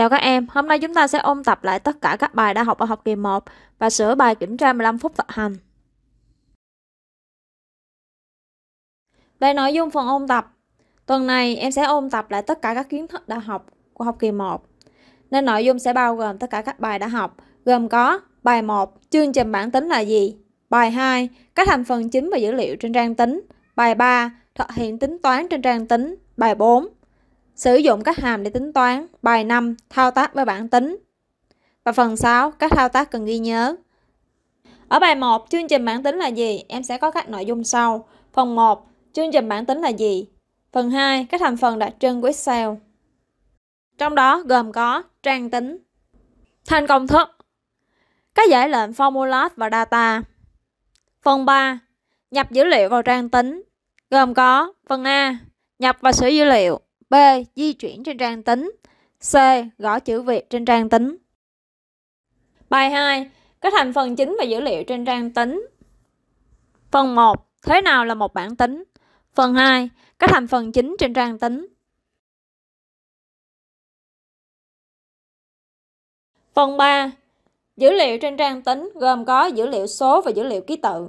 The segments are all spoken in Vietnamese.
Chào các em, hôm nay chúng ta sẽ ôn tập lại tất cả các bài đã học ở học kỳ 1 và sửa bài kiểm tra 15 phút thực hành. Đây nội dung phần ôn tập. Tuần này em sẽ ôn tập lại tất cả các kiến thức đã học của học kỳ 1. Nên nội dung sẽ bao gồm tất cả các bài đã học, gồm có bài 1, chương trình bản tính là gì? Bài 2, các thành phần chính và dữ liệu trên trang tính. Bài 3, thực hiện tính toán trên trang tính. Bài 4, Sử dụng các hàm để tính toán. Bài 5. Thao tác với bảng tính. Và phần 6. Các thao tác cần ghi nhớ. Ở bài 1, chương trình bảng tính là gì? Em sẽ có các nội dung sau. Phần 1, chương trình bảng tính là gì? Phần 2, các thành phần đặc trưng của Excel. Trong đó gồm có trang tính, thanh công thức, các giải lệnh formula và data. Phần 3, nhập dữ liệu vào trang tính, gồm có phần A, nhập và sửa dữ liệu, B. Di chuyển trên trang tính C. Gõ chữ Việt trên trang tính Bài 2. Các thành phần chính và dữ liệu trên trang tính Phần 1. Thế nào là một bảng tính? Phần 2. Các thành phần chính trên trang tính Phần 3. Dữ liệu trên trang tính gồm có dữ liệu số và dữ liệu ký tự.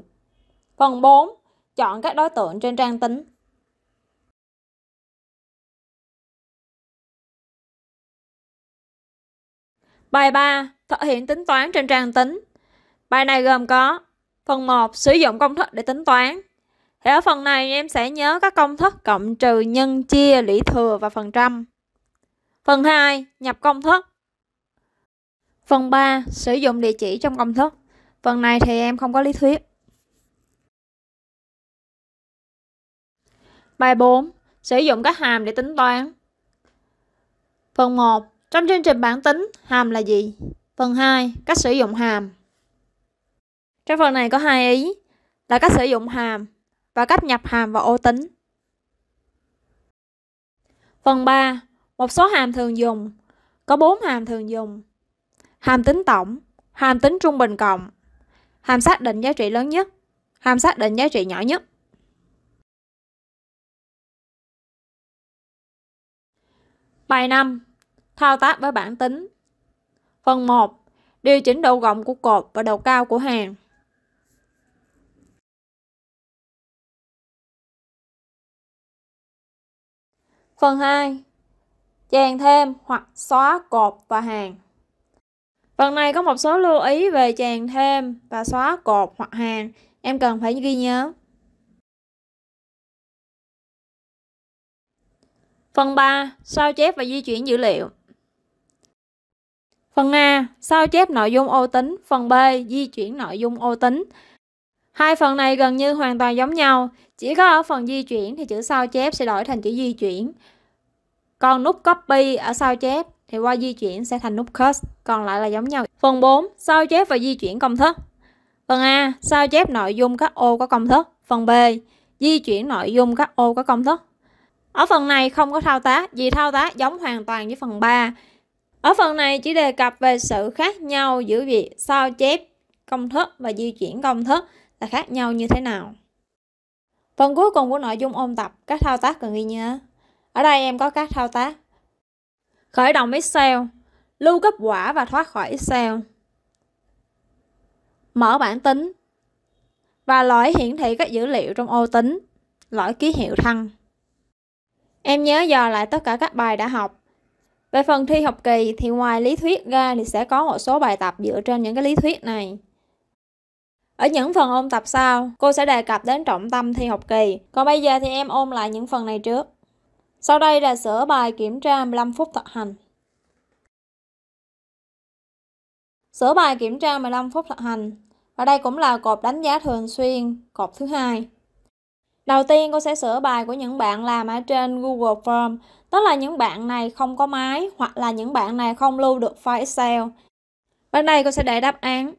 Phần 4. Chọn các đối tượng trên trang tính. Bài 3. thực hiện tính toán trên trang tính. Bài này gồm có Phần 1. Sử dụng công thức để tính toán. Thì ở phần này em sẽ nhớ các công thức cộng trừ, nhân, chia, lũy thừa và phần trăm. Phần 2. Nhập công thức. Phần 3. Sử dụng địa chỉ trong công thức. Phần này thì em không có lý thuyết. Bài 4. Sử dụng các hàm để tính toán. Phần 1. Trong chương trình bản tính, hàm là gì? Phần 2, cách sử dụng hàm. Trong phần này có hai ý là cách sử dụng hàm và cách nhập hàm vào ô tính. Phần 3, một số hàm thường dùng. Có 4 hàm thường dùng. Hàm tính tổng, hàm tính trung bình cộng, hàm xác định giá trị lớn nhất, hàm xác định giá trị nhỏ nhất. Bài 5 thao tác với bản tính. Phần 1. Điều chỉnh độ rộng của cột và độ cao của hàng. Phần 2. Chèn thêm hoặc xóa cột và hàng. Phần này có một số lưu ý về chèn thêm và xóa cột hoặc hàng em cần phải ghi nhớ. Phần 3. Sao chép và di chuyển dữ liệu. Phần A. Sao chép nội dung ô tính. Phần B. Di chuyển nội dung ô tính. Hai phần này gần như hoàn toàn giống nhau. Chỉ có ở phần di chuyển thì chữ sao chép sẽ đổi thành chữ di chuyển. Còn nút copy ở sao chép thì qua di chuyển sẽ thành nút cut. Còn lại là giống nhau. Phần 4. Sao chép và di chuyển công thức. Phần A. Sao chép nội dung các ô có công thức. Phần B. Di chuyển nội dung các ô có công thức. Ở phần này không có thao tác, vì thao tác giống hoàn toàn với phần 3. Ở phần này chỉ đề cập về sự khác nhau giữa việc sao chép công thức và di chuyển công thức là khác nhau như thế nào. Phần cuối cùng của nội dung ôn tập các thao tác cần ghi nhớ. Ở đây em có các thao tác. Khởi động Excel, lưu kết quả và thoát khỏi Excel. Mở bản tính và lỗi hiển thị các dữ liệu trong ô tính, lỗi ký hiệu thăng. Em nhớ dò lại tất cả các bài đã học về phần thi học kỳ thì ngoài lý thuyết ra thì sẽ có một số bài tập dựa trên những cái lý thuyết này. Ở những phần ôn tập sau, cô sẽ đề cập đến trọng tâm thi học kỳ. Còn bây giờ thì em ôn lại những phần này trước. Sau đây là sửa bài kiểm tra 15 phút thực hành. Sửa bài kiểm tra 15 phút thực hành. Và đây cũng là cột đánh giá thường xuyên, cột thứ hai. Đầu tiên cô sẽ sửa bài của những bạn làm ở trên Google Form, tức là những bạn này không có máy hoặc là những bạn này không lưu được file Excel. Bên đây cô sẽ để đáp án.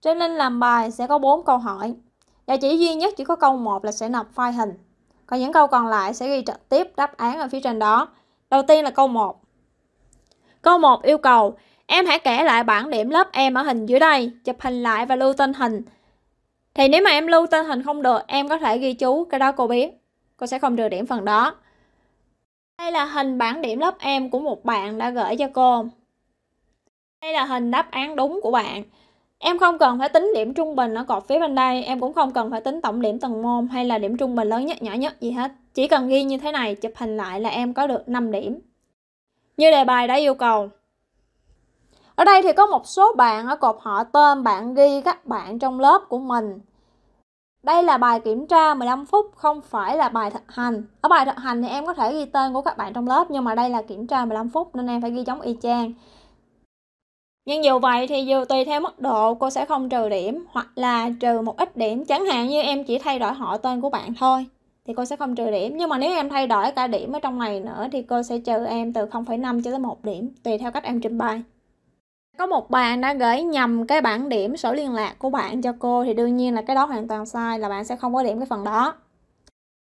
Trên link làm bài sẽ có 4 câu hỏi và chỉ duy nhất chỉ có câu 1 là sẽ nộp file hình. Còn những câu còn lại sẽ ghi trực tiếp đáp án ở phía trên đó. Đầu tiên là câu 1. Câu 1 yêu cầu Em hãy kể lại bảng điểm lớp em ở hình dưới đây, chụp hình lại và lưu tên hình, thì nếu mà em lưu tên hình không được em có thể ghi chú cái đó cô biết cô sẽ không trừ điểm phần đó đây là hình bảng điểm lớp em của một bạn đã gửi cho cô đây là hình đáp án đúng của bạn em không cần phải tính điểm trung bình ở cột phía bên đây em cũng không cần phải tính tổng điểm từng môn hay là điểm trung bình lớn nhất nhỏ nhất gì hết chỉ cần ghi như thế này chụp hình lại là em có được 5 điểm như đề bài đã yêu cầu ở đây thì có một số bạn ở cột họ tên bạn ghi các bạn trong lớp của mình đây là bài kiểm tra 15 phút không phải là bài thực hành ở bài thực hành thì em có thể ghi tên của các bạn trong lớp nhưng mà đây là kiểm tra 15 phút nên em phải ghi chống y chang nhưng dù vậy thì dù tùy theo mức độ cô sẽ không trừ điểm hoặc là trừ một ít điểm chẳng hạn như em chỉ thay đổi họ tên của bạn thôi thì cô sẽ không trừ điểm nhưng mà nếu em thay đổi cả điểm ở trong này nữa thì cô sẽ trừ em từ 0,5 cho tới 1 điểm tùy theo cách em trình bày có một bạn đã gửi nhầm cái bảng điểm sổ liên lạc của bạn cho cô thì đương nhiên là cái đó hoàn toàn sai là bạn sẽ không có điểm cái phần đó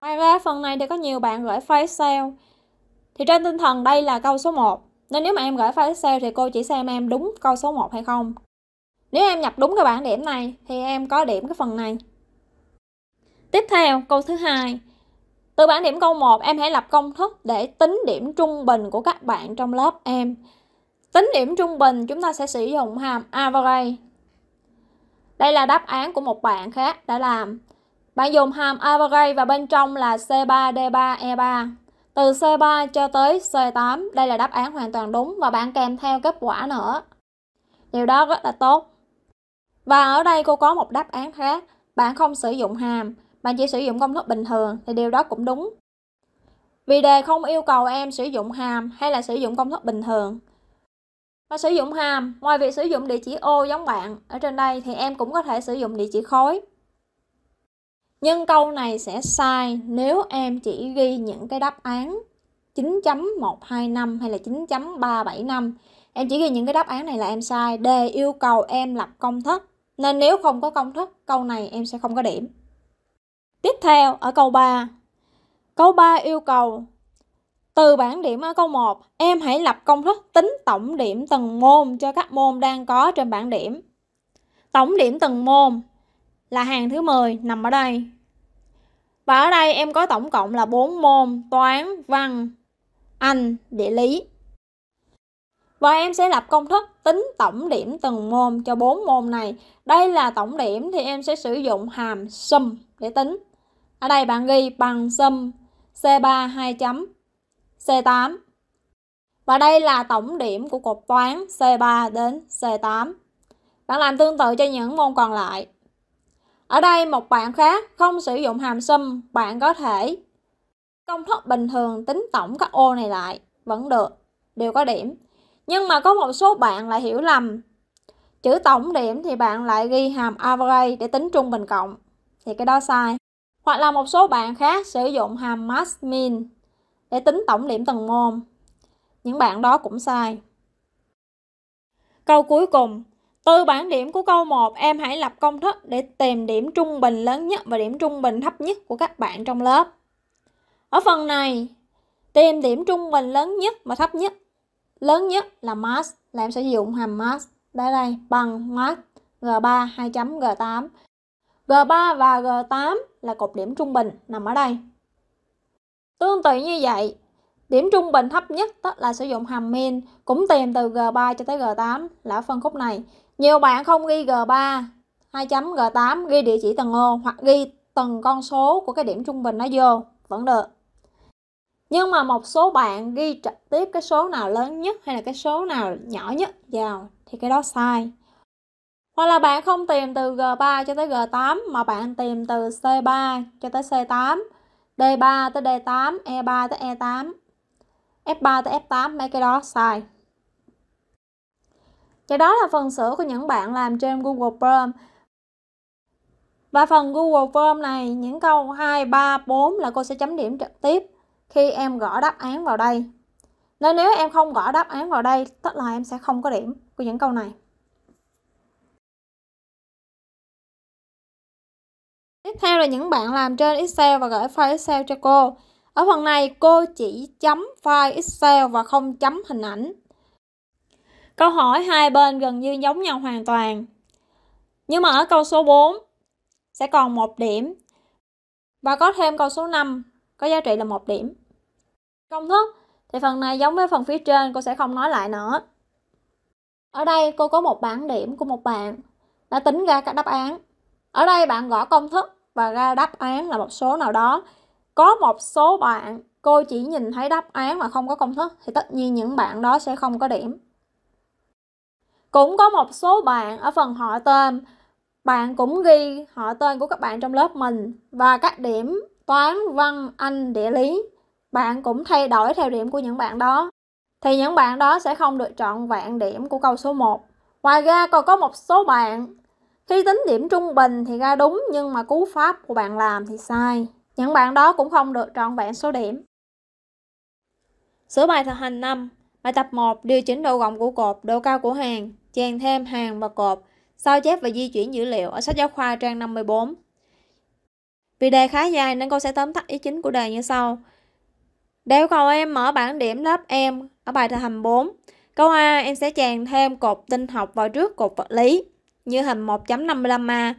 ngoài ra phần này thì có nhiều bạn gửi file sale thì trên tinh thần đây là câu số 1 nên nếu mà em gửi file sale thì cô chỉ xem em đúng câu số 1 hay không nếu em nhập đúng cái bảng điểm này thì em có điểm cái phần này tiếp theo câu thứ hai từ bảng điểm câu 1 em hãy lập công thức để tính điểm trung bình của các bạn trong lớp em Tính điểm trung bình chúng ta sẽ sử dụng hàm average. Đây là đáp án của một bạn khác đã làm. Bạn dùng hàm average và bên trong là C3, D3, E3. Từ C3 cho tới C8, đây là đáp án hoàn toàn đúng và bạn kèm theo kết quả nữa. Điều đó rất là tốt. Và ở đây cô có một đáp án khác, bạn không sử dụng hàm, bạn chỉ sử dụng công thức bình thường thì điều đó cũng đúng. Vì đề không yêu cầu em sử dụng hàm hay là sử dụng công thức bình thường và sử dụng hàm ngoài việc sử dụng địa chỉ ô giống bạn ở trên đây thì em cũng có thể sử dụng địa chỉ khối nhưng câu này sẽ sai nếu em chỉ ghi những cái đáp án 9.125 hay là 9.375 em chỉ ghi những cái đáp án này là em sai đề yêu cầu em lập công thức nên nếu không có công thức câu này em sẽ không có điểm tiếp theo ở câu 3 câu 3 yêu cầu từ bảng điểm ở câu 1, em hãy lập công thức tính tổng điểm từng môn cho các môn đang có trên bảng điểm. Tổng điểm từng môn là hàng thứ 10 nằm ở đây. Và ở đây em có tổng cộng là 4 môn toán, văn, anh, địa lý. Và em sẽ lập công thức tính tổng điểm từng môn cho 4 môn này. Đây là tổng điểm thì em sẽ sử dụng hàm sum để tính. Ở đây bạn ghi bằng sum C3 2 chấm C8. Và đây là tổng điểm của cột toán C3 đến C8. Bạn làm tương tự cho những môn còn lại. Ở đây một bạn khác không sử dụng hàm sum, bạn có thể công thức bình thường tính tổng các ô này lại vẫn được, đều có điểm. Nhưng mà có một số bạn lại hiểu lầm. Chữ tổng điểm thì bạn lại ghi hàm average để tính trung bình cộng. Thì cái đó sai. Hoặc là một số bạn khác sử dụng hàm max min để tính tổng điểm từng môn. Những bạn đó cũng sai. Câu cuối cùng, từ bảng điểm của câu 1, em hãy lập công thức để tìm điểm trung bình lớn nhất và điểm trung bình thấp nhất của các bạn trong lớp. Ở phần này, tìm điểm trung bình lớn nhất và thấp nhất. Lớn nhất là max, là em sẽ dụng hàm max. Đây đây, bằng max G3 2 G8. G3 và G8 là cột điểm trung bình nằm ở đây. Tương tự như vậy, điểm trung bình thấp nhất đó là sử dụng hàm min cũng tìm từ G3 cho tới G8 là phân khúc này. Nhiều bạn không ghi G3 2 chấm G8 ghi địa chỉ tầng ô hoặc ghi từng con số của cái điểm trung bình nó vô vẫn được. Nhưng mà một số bạn ghi trực tiếp cái số nào lớn nhất hay là cái số nào nhỏ nhất vào thì cái đó sai. Hoặc là bạn không tìm từ G3 cho tới G8 mà bạn tìm từ C3 cho tới C8 D3 tới D8, E3 tới E8, F3 tới F8, mấy cái đó sai. Vậy đó là phần sửa của những bạn làm trên Google Chrome. Và phần Google Form này, những câu 2, 3, 4 là cô sẽ chấm điểm trực tiếp khi em gõ đáp án vào đây. Nên nếu em không gõ đáp án vào đây, tức là em sẽ không có điểm của những câu này. Tiếp theo là những bạn làm trên Excel và gửi file Excel cho cô. Ở phần này cô chỉ chấm file Excel và không chấm hình ảnh. Câu hỏi hai bên gần như giống nhau hoàn toàn. Nhưng mà ở câu số 4 sẽ còn một điểm và có thêm câu số 5 có giá trị là một điểm. Công thức thì phần này giống với phần phía trên cô sẽ không nói lại nữa. Ở đây cô có một bảng điểm của một bạn đã tính ra các đáp án. Ở đây bạn gõ công thức và ra đáp án là một số nào đó có một số bạn cô chỉ nhìn thấy đáp án mà không có công thức thì tất nhiên những bạn đó sẽ không có điểm cũng có một số bạn ở phần họ tên bạn cũng ghi họ tên của các bạn trong lớp mình và các điểm toán văn anh địa lý bạn cũng thay đổi theo điểm của những bạn đó thì những bạn đó sẽ không được trọn vẹn điểm của câu số 1 ngoài ra còn có một số bạn khi tính điểm trung bình thì ra đúng nhưng mà cú pháp của bạn làm thì sai. Những bạn đó cũng không được trọn vẹn số điểm. Sửa bài thực hành 5. Bài tập 1 điều chỉnh độ rộng của cột, độ cao của hàng, chèn thêm hàng và cột, sao chép và di chuyển dữ liệu ở sách giáo khoa trang 54. Vì đề khá dài nên cô sẽ tóm tắt ý chính của đề như sau. yêu cầu em mở bảng điểm lớp em ở bài thực hành 4. Câu A, em sẽ chèn thêm cột tinh học vào trước cột vật lý như hình 1.55A.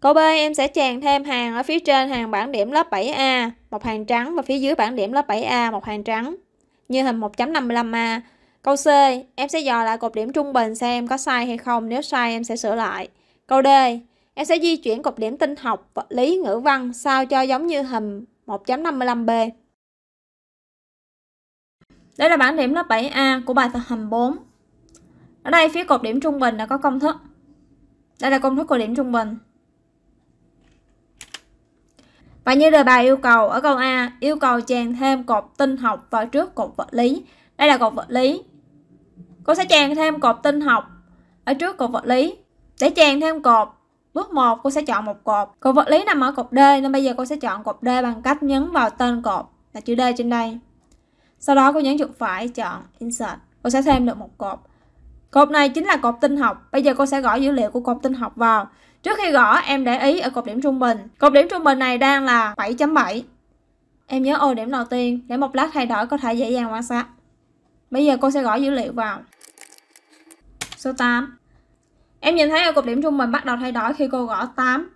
Câu B em sẽ chèn thêm hàng ở phía trên hàng bảng điểm lớp 7A, một hàng trắng và phía dưới bảng điểm lớp 7A một hàng trắng, như hình 1.55A. Câu C, em sẽ dò lại cột điểm trung bình xem có sai hay không, nếu sai em sẽ sửa lại. Câu D, em sẽ di chuyển cột điểm tinh học, vật lý, ngữ văn sao cho giống như hình 1.55B. Đây là bảng điểm lớp 7A của bài tập hình 4. Ở đây phía cột điểm trung bình đã có công thức đây là công thức của điểm trung bình. Và như đề bài yêu cầu ở câu A, yêu cầu chèn thêm cột tinh học vào trước cột vật lý. Đây là cột vật lý. Cô sẽ chèn thêm cột tinh học ở trước cột vật lý. Để chèn thêm cột, bước 1 cô sẽ chọn một cột. Cột vật lý nằm ở cột D nên bây giờ cô sẽ chọn cột D bằng cách nhấn vào tên cột là chữ D trên đây. Sau đó cô nhấn chuột phải chọn Insert. Cô sẽ thêm được một cột. Cột này chính là cột tinh học. Bây giờ cô sẽ gõ dữ liệu của cột tinh học vào. Trước khi gõ, em để ý ở cột điểm trung bình. Cột điểm trung bình này đang là 7.7. Em nhớ ô điểm đầu tiên để một lát thay đổi có thể dễ dàng quan sát. Bây giờ cô sẽ gõ dữ liệu vào. Số 8. Em nhìn thấy ở cột điểm trung bình bắt đầu thay đổi khi cô gõ 8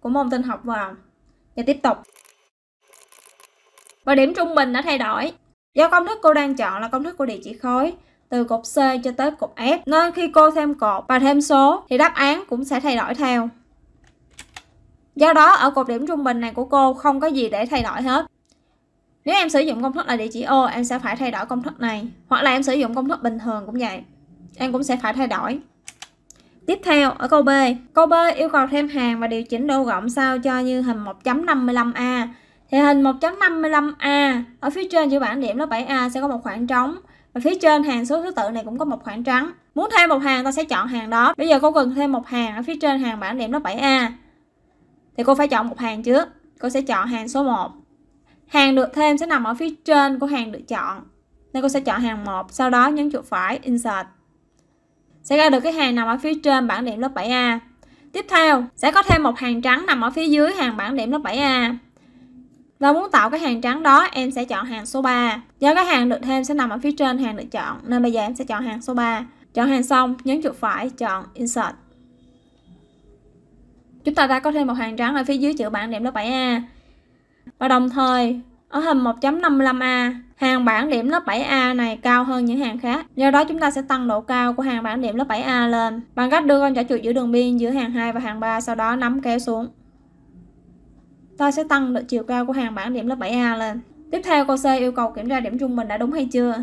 của môn tin học vào. Và tiếp tục. Và điểm trung bình đã thay đổi. Do công thức cô đang chọn là công thức của địa chỉ khối từ cột C cho tới cột F. Nên khi cô thêm cột và thêm số thì đáp án cũng sẽ thay đổi theo. Do đó ở cột điểm trung bình này của cô không có gì để thay đổi hết. Nếu em sử dụng công thức là địa chỉ ô, em sẽ phải thay đổi công thức này. Hoặc là em sử dụng công thức bình thường cũng vậy. Em cũng sẽ phải thay đổi. Tiếp theo ở câu B. Câu B yêu cầu thêm hàng và điều chỉnh độ rộng sao cho như hình 1.55A. Thì hình 1.55A ở phía trên giữa bảng điểm lớp 7A sẽ có một khoảng trống và phía trên hàng số thứ tự này cũng có một khoảng trắng muốn thêm một hàng ta sẽ chọn hàng đó bây giờ cô cần thêm một hàng ở phía trên hàng bảng điểm lớp 7A thì cô phải chọn một hàng trước cô sẽ chọn hàng số 1 hàng được thêm sẽ nằm ở phía trên của hàng được chọn nên cô sẽ chọn hàng 1 sau đó nhấn chuột phải insert sẽ ra được cái hàng nằm ở phía trên bảng điểm lớp 7A tiếp theo sẽ có thêm một hàng trắng nằm ở phía dưới hàng bảng điểm lớp 7A và muốn tạo cái hàng trắng đó em sẽ chọn hàng số 3 do cái hàng được thêm sẽ nằm ở phía trên hàng được chọn nên bây giờ em sẽ chọn hàng số 3 chọn hàng xong nhấn chuột phải chọn insert chúng ta đã có thêm một hàng trắng ở phía dưới chữ bảng điểm lớp 7A và đồng thời ở hình 1.55A hàng bảng điểm lớp 7A này cao hơn những hàng khác do đó chúng ta sẽ tăng độ cao của hàng bảng điểm lớp 7A lên bằng cách đưa con trỏ chuột giữa đường biên giữa hàng 2 và hàng 3 sau đó nắm kéo xuống ta sẽ tăng được chiều cao của hàng bảng điểm lớp 7A lên. Tiếp theo cô C yêu cầu kiểm tra điểm trung bình đã đúng hay chưa.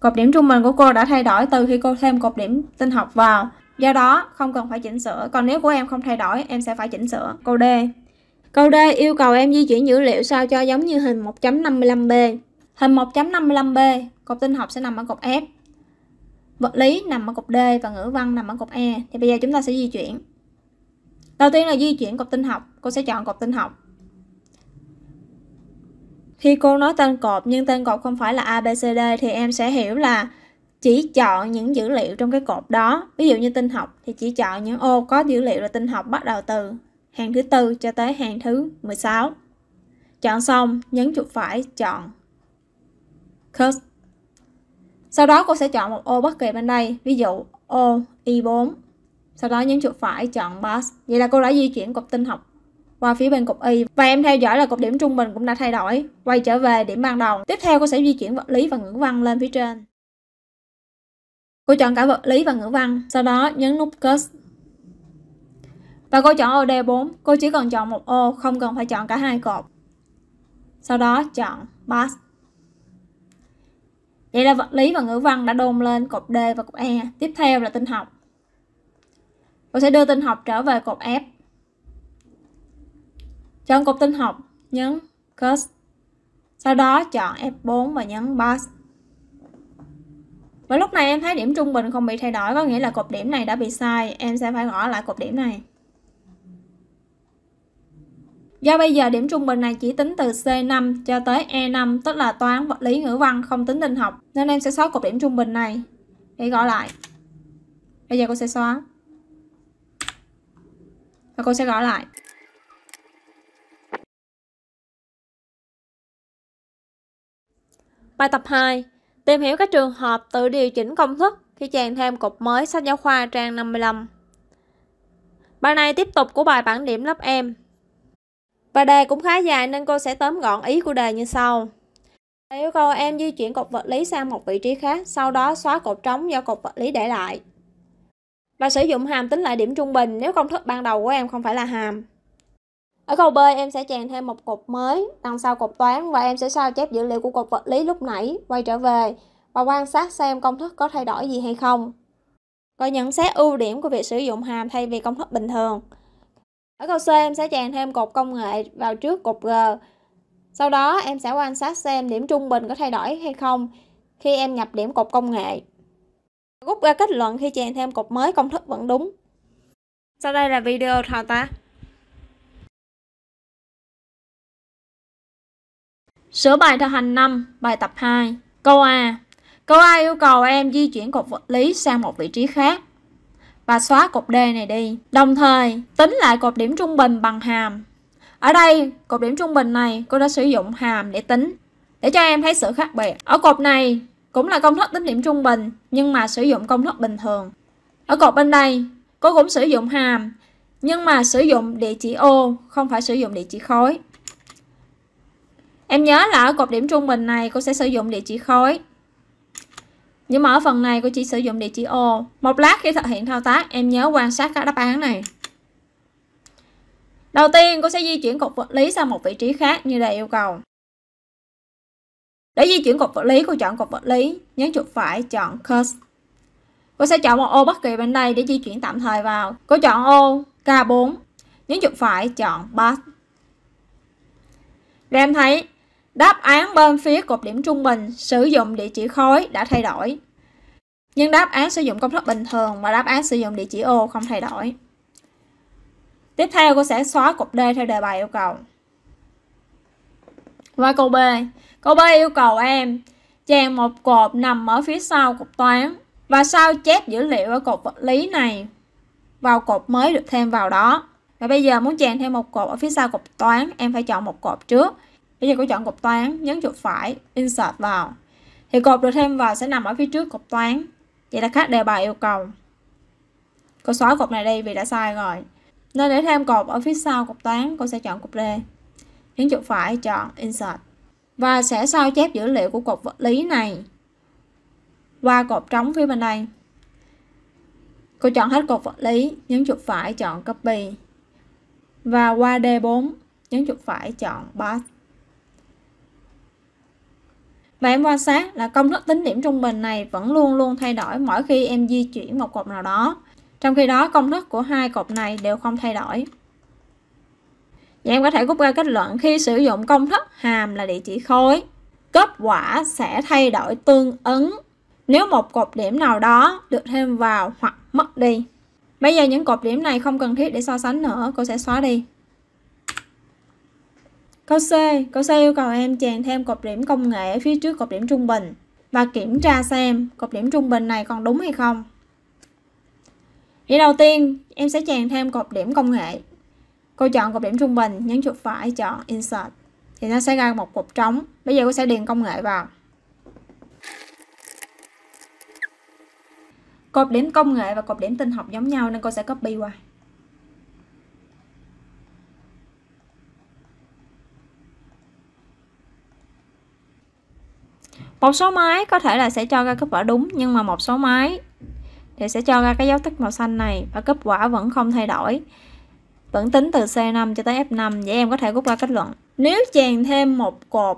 Cột điểm trung bình của cô đã thay đổi từ khi cô thêm cột điểm tinh học vào. Do đó, không cần phải chỉnh sửa. Còn nếu của em không thay đổi, em sẽ phải chỉnh sửa. Câu D. Câu D yêu cầu em di chuyển dữ liệu sao cho giống như hình 1.55B. Hình 1.55B, cột tinh học sẽ nằm ở cột F. Vật lý nằm ở cột D và ngữ văn nằm ở cột E. Thì bây giờ chúng ta sẽ di chuyển. Đầu tiên là di chuyển cột tinh học cô sẽ chọn cột tin học. Khi cô nói tên cột nhưng tên cột không phải là ABCD thì em sẽ hiểu là chỉ chọn những dữ liệu trong cái cột đó. Ví dụ như tin học thì chỉ chọn những ô có dữ liệu là tin học bắt đầu từ hàng thứ tư cho tới hàng thứ 16. Chọn xong, nhấn chuột phải, chọn cut Sau đó cô sẽ chọn một ô bất kỳ bên đây, ví dụ ô Y4. Sau đó nhấn chuột phải, chọn Bass. Vậy là cô đã di chuyển cột tin học qua phía bên cục Y và em theo dõi là cục điểm trung bình cũng đã thay đổi, quay trở về điểm ban đầu. Tiếp theo cô sẽ di chuyển vật lý và ngữ văn lên phía trên. Cô chọn cả vật lý và ngữ văn, sau đó nhấn nút cut Và cô chọn ô D4, cô chỉ cần chọn một ô, không cần phải chọn cả hai cột. Sau đó chọn Pass. Vậy là vật lý và ngữ văn đã đôn lên cột D và cột E. Tiếp theo là tin học. Cô sẽ đưa tin học trở về cột F Chọn cục tin học, nhấn Cus. Sau đó chọn F4 và nhấn Pass. Và lúc này em thấy điểm trung bình không bị thay đổi, có nghĩa là cột điểm này đã bị sai, em sẽ phải gõ lại cột điểm này. Do bây giờ điểm trung bình này chỉ tính từ C5 cho tới E5, tức là toán, vật lý, ngữ văn, không tính tinh học, nên em sẽ xóa cột điểm trung bình này để gõ lại. Bây giờ cô sẽ xóa. Và cô sẽ gõ lại. Bài tập 2. Tìm hiểu các trường hợp tự điều chỉnh công thức khi chèn thêm cột mới sách giáo khoa trang 55. Bài này tiếp tục của bài bản điểm lớp em. Và đề cũng khá dài nên cô sẽ tóm gọn ý của đề như sau. Đề yêu cầu em di chuyển cột vật lý sang một vị trí khác, sau đó xóa cột trống do cột vật lý để lại. Và sử dụng hàm tính lại điểm trung bình nếu công thức ban đầu của em không phải là hàm. Ở câu B em sẽ chèn thêm một cột mới đằng sau cột toán và em sẽ sao chép dữ liệu của cột vật lý lúc nãy quay trở về và quan sát xem công thức có thay đổi gì hay không. Rồi nhận xét ưu điểm của việc sử dụng hàm thay vì công thức bình thường. Ở câu C em sẽ chèn thêm cột công nghệ vào trước cột G. Sau đó em sẽ quan sát xem điểm trung bình có thay đổi hay không khi em nhập điểm cột công nghệ. Rút ra kết luận khi chèn thêm cột mới công thức vẫn đúng. Sau đây là video thao tác. Sửa bài thực hành 5, bài tập 2. Câu A. Câu A yêu cầu em di chuyển cột vật lý sang một vị trí khác và xóa cột D này đi. Đồng thời, tính lại cột điểm trung bình bằng hàm. Ở đây, cột điểm trung bình này cô đã sử dụng hàm để tính để cho em thấy sự khác biệt. Ở cột này cũng là công thức tính điểm trung bình nhưng mà sử dụng công thức bình thường. Ở cột bên đây, cô cũng sử dụng hàm nhưng mà sử dụng địa chỉ ô không phải sử dụng địa chỉ khối. Em nhớ là ở cột điểm trung bình này cô sẽ sử dụng địa chỉ khối. Nhưng mà ở phần này cô chỉ sử dụng địa chỉ ô. Một lát khi thực hiện thao tác em nhớ quan sát các đáp án này. Đầu tiên cô sẽ di chuyển cột vật lý sang một vị trí khác như đề yêu cầu. Để di chuyển cột vật lý, cô chọn cột vật lý, nhấn chuột phải, chọn Curse. Cô sẽ chọn một ô bất kỳ bên đây để di chuyển tạm thời vào. Cô chọn ô K4, nhấn chuột phải, chọn Path. Để em thấy Đáp án bên phía cột điểm trung bình sử dụng địa chỉ khối đã thay đổi. Nhưng đáp án sử dụng công thức bình thường và đáp án sử dụng địa chỉ ô không thay đổi. Tiếp theo cô sẽ xóa cột D theo đề bài yêu cầu. Và câu B. Câu B yêu cầu em chèn một cột nằm ở phía sau cột toán và sao chép dữ liệu ở cột vật lý này vào cột mới được thêm vào đó. Và bây giờ muốn chèn thêm một cột ở phía sau cột toán, em phải chọn một cột trước bây giờ cô chọn cục toán nhấn chuột phải insert vào thì cột được thêm vào sẽ nằm ở phía trước cục toán vậy là khác đề bài yêu cầu cô xóa cột này đi vì đã sai rồi nên để thêm cột ở phía sau cục toán cô sẽ chọn cục D nhấn chuột phải chọn insert và sẽ sao chép dữ liệu của cột vật lý này qua cột trống phía bên đây cô chọn hết cột vật lý nhấn chuột phải chọn copy và qua D4 nhấn chuột phải chọn paste và em quan sát là công thức tính điểm trung bình này vẫn luôn luôn thay đổi mỗi khi em di chuyển một cột nào đó. Trong khi đó công thức của hai cột này đều không thay đổi. Và em có thể rút ra kết luận khi sử dụng công thức hàm là địa chỉ khối, kết quả sẽ thay đổi tương ứng nếu một cột điểm nào đó được thêm vào hoặc mất đi. Bây giờ những cột điểm này không cần thiết để so sánh nữa, cô sẽ xóa đi. Câu C, câu C yêu cầu em chèn thêm cột điểm công nghệ phía trước cột điểm trung bình và kiểm tra xem cột điểm trung bình này còn đúng hay không. Vậy đầu tiên, em sẽ chèn thêm cột điểm công nghệ. Cô chọn cột điểm trung bình, nhấn chuột phải, chọn Insert. Thì nó sẽ ra một cột trống. Bây giờ cô sẽ điền công nghệ vào. Cột điểm công nghệ và cột điểm tinh học giống nhau nên cô sẽ copy qua. một số máy có thể là sẽ cho ra kết quả đúng nhưng mà một số máy thì sẽ cho ra cái dấu tích màu xanh này và kết quả vẫn không thay đổi vẫn tính từ C5 cho tới F5 vậy em có thể rút ra kết luận nếu chèn thêm một cột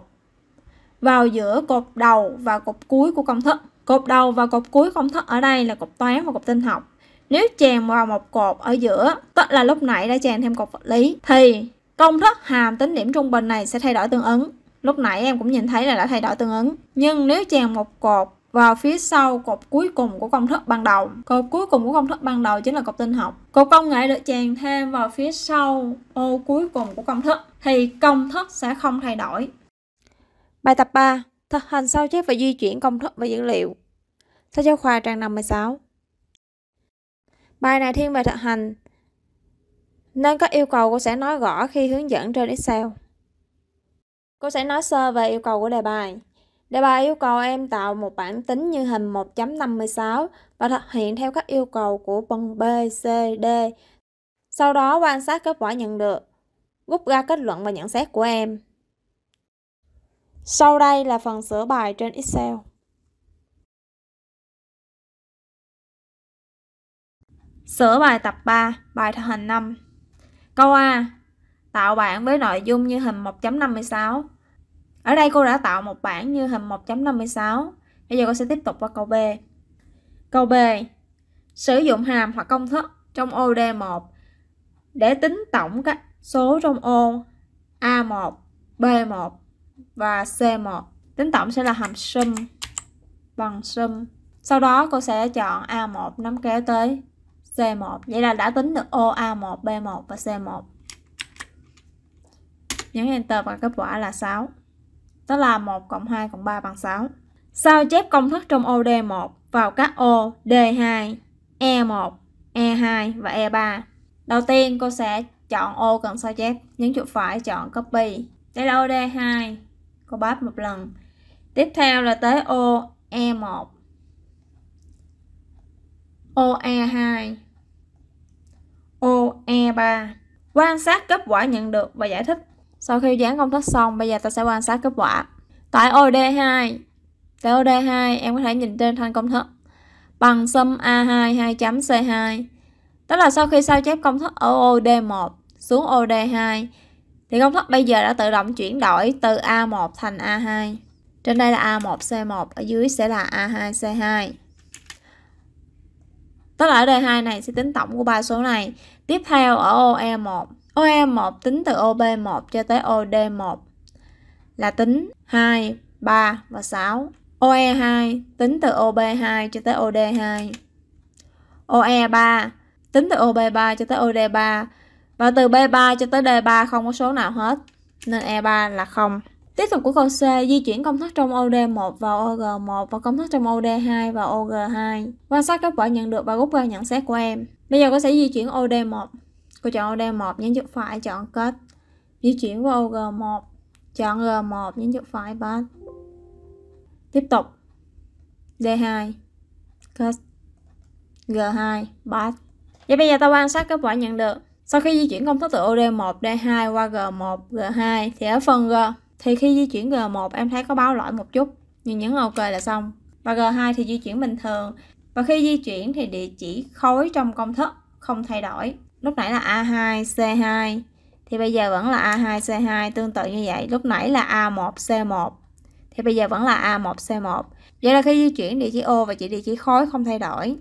vào giữa cột đầu và cột cuối của công thức cột đầu và cột cuối công thức ở đây là cột toán và cột tin học nếu chèn vào một cột ở giữa tức là lúc nãy đã chèn thêm cột vật lý thì công thức hàm tính điểm trung bình này sẽ thay đổi tương ứng Lúc nãy em cũng nhìn thấy là đã thay đổi tương ứng. Nhưng nếu chèn một cột vào phía sau cột cuối cùng của công thức ban đầu. Cột cuối cùng của công thức ban đầu chính là cột tinh học. Cột công nghệ được chèn thêm vào phía sau ô cuối cùng của công thức thì công thức sẽ không thay đổi. Bài tập 3. Thực hành sao chép và di chuyển công thức và dữ liệu. Sách giáo khoa trang 56. Bài này thiên về thực hành nên các yêu cầu cô sẽ nói rõ khi hướng dẫn trên Excel. Cô sẽ nói sơ về yêu cầu của đề bài. Đề bài yêu cầu em tạo một bảng tính như hình 1.56 và thực hiện theo các yêu cầu của phần B, C, D. Sau đó quan sát kết quả nhận được, rút ra kết luận và nhận xét của em. Sau đây là phần sửa bài trên Excel. Sửa bài tập 3, bài hình 5. Câu A. Tạo bảng với nội dung như hình 1.56. Ở đây cô đã tạo một bảng như hình 1.56. Bây giờ cô sẽ tiếp tục qua câu B. Câu B. Sử dụng hàm hoặc công thức trong ô D1 để tính tổng các số trong ô A1, B1 và C1. Tính tổng sẽ là hàm sum bằng sum. Sau đó cô sẽ chọn A1 nắm kéo tới C1. Vậy là đã tính được ô A1, B1 và C1. Nhấn Enter và kết quả là 6. Đó là 1 cộng 2 cộng 3 bằng 6. Sao chép công thức trong ô D1 vào các ô D2, E1, E2 và E3. Đầu tiên cô sẽ chọn ô cần sao chép, nhấn chuột phải chọn copy. Đây là ô D2, cô bóp một lần. Tiếp theo là tới ô E1, ô E2, ô E3. Quan sát kết quả nhận được và giải thích sau khi dán công thức xong, bây giờ ta sẽ quan sát kết quả. Tại OD2, tại OD2 em có thể nhìn trên thanh công thức bằng sum A2 2.C2. Tức là sau khi sao chép công thức ở OD1 xuống OD2 thì công thức bây giờ đã tự động chuyển đổi từ A1 thành A2. Trên đây là A1C1, ở dưới sẽ là A2C2. Tức là ở D2 này sẽ tính tổng của ba số này. Tiếp theo ở OE1 oe 1 tính từ OB1 cho tới OD1 là tính 2, 3 và 6. OE2 tính từ OB2 cho tới OD2. OE3 tính từ OB3 cho tới OD3 và từ B3 cho tới D3 không có số nào hết nên E3 là 0. Tiếp tục của câu C, di chuyển công thức trong OD1 vào OG1 và công thức trong OD2 vào OG2. Quan sát kết quả nhận được và rút ra nhận xét của em. Bây giờ có sẽ di chuyển OD1 Cô chọn ô đen 1 nhấn chuột phải chọn kết. Di chuyển vào ô G1, chọn G1 nhấn chuột phải bắt. Tiếp tục. D2, kết. G2, bắt. Vậy bây giờ ta quan sát kết quả nhận được. Sau khi di chuyển công thức từ ô D1, D2 qua G1, G2 thì ở phần G thì khi di chuyển G1 em thấy có báo lỗi một chút nhưng nhấn OK là xong. Và G2 thì di chuyển bình thường và khi di chuyển thì địa chỉ khối trong công thức không thay đổi lúc nãy là A2 C2 thì bây giờ vẫn là A2 C2 tương tự như vậy lúc nãy là A1 C1 thì bây giờ vẫn là A1 C1 vậy là khi di chuyển địa chỉ ô và chỉ địa chỉ khối không thay đổi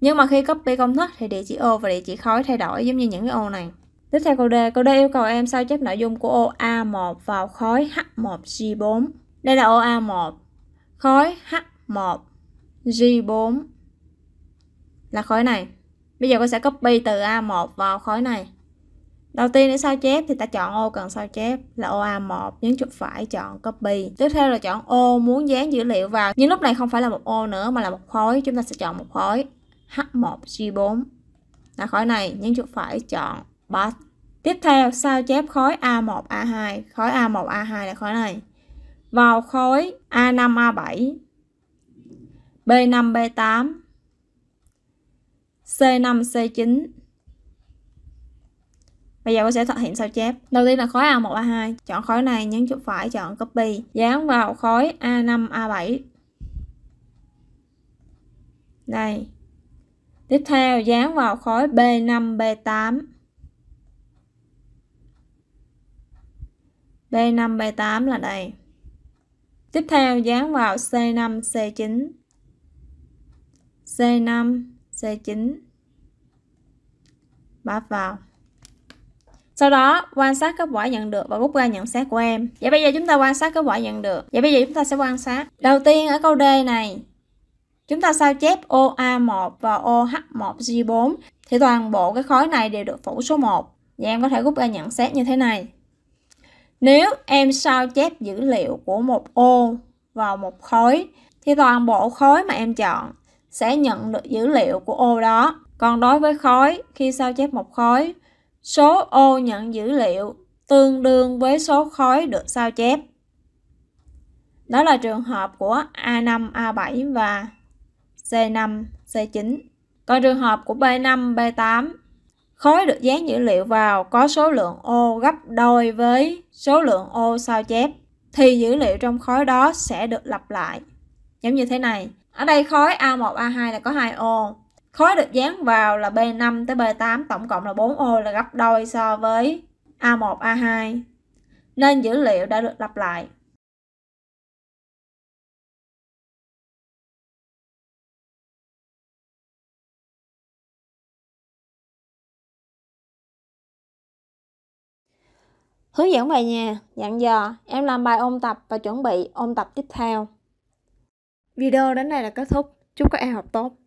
nhưng mà khi copy công thức thì địa chỉ ô và địa chỉ khối thay đổi giống như những cái ô này tiếp theo câu D câu D yêu cầu em sao chép nội dung của ô A1 vào khối H1G4 đây là ô A1 khối H1 G4 là khối này Bây giờ cô sẽ copy từ A1 vào khối này. Đầu tiên để sao chép thì ta chọn ô cần sao chép là ô A1, nhấn chuột phải chọn copy. Tiếp theo là chọn ô muốn dán dữ liệu vào. Nhưng lúc này không phải là một ô nữa mà là một khối, chúng ta sẽ chọn một khối H1G4. Là khối này, nhấn chuột phải chọn Path. Tiếp theo sao chép khối A1 A2, khối A1 A2 là khối này. Vào khối A5 A7, B5 B8 C5 C9 Bây giờ cô sẽ thực hiện sao chép. Đầu tiên là khối A1 A2, chọn khối này nhấn chuột phải chọn copy, dán vào khối A5 A7. Đây. Tiếp theo dán vào khối B5 B8. B5 B8 là đây. Tiếp theo dán vào C5 C9. C5 C9 bóp vào sau đó quan sát kết quả nhận được và rút ra nhận xét của em vậy bây giờ chúng ta quan sát kết quả nhận được vậy bây giờ chúng ta sẽ quan sát đầu tiên ở câu D này chúng ta sao chép OA1 và OH1G4 thì toàn bộ cái khối này đều được phủ số 1 và em có thể rút ra nhận xét như thế này nếu em sao chép dữ liệu của một ô vào một khối thì toàn bộ khối mà em chọn sẽ nhận được dữ liệu của ô đó. Còn đối với khối, khi sao chép một khối, số ô nhận dữ liệu tương đương với số khối được sao chép. Đó là trường hợp của A5, A7 và C5, C9. Còn trường hợp của B5, B8, khối được dán dữ liệu vào có số lượng ô gấp đôi với số lượng ô sao chép, thì dữ liệu trong khối đó sẽ được lặp lại. Giống như thế này, ở đây khối A1 A2 là có hai ô khối được dán vào là B5 tới B8 tổng cộng là 4 ô là gấp đôi so với A1 A2 nên dữ liệu đã được lặp lại Hướng dẫn bài nhà, dặn dò, em làm bài ôn tập và chuẩn bị ôn tập tiếp theo video đến đây là kết thúc chúc các em học tốt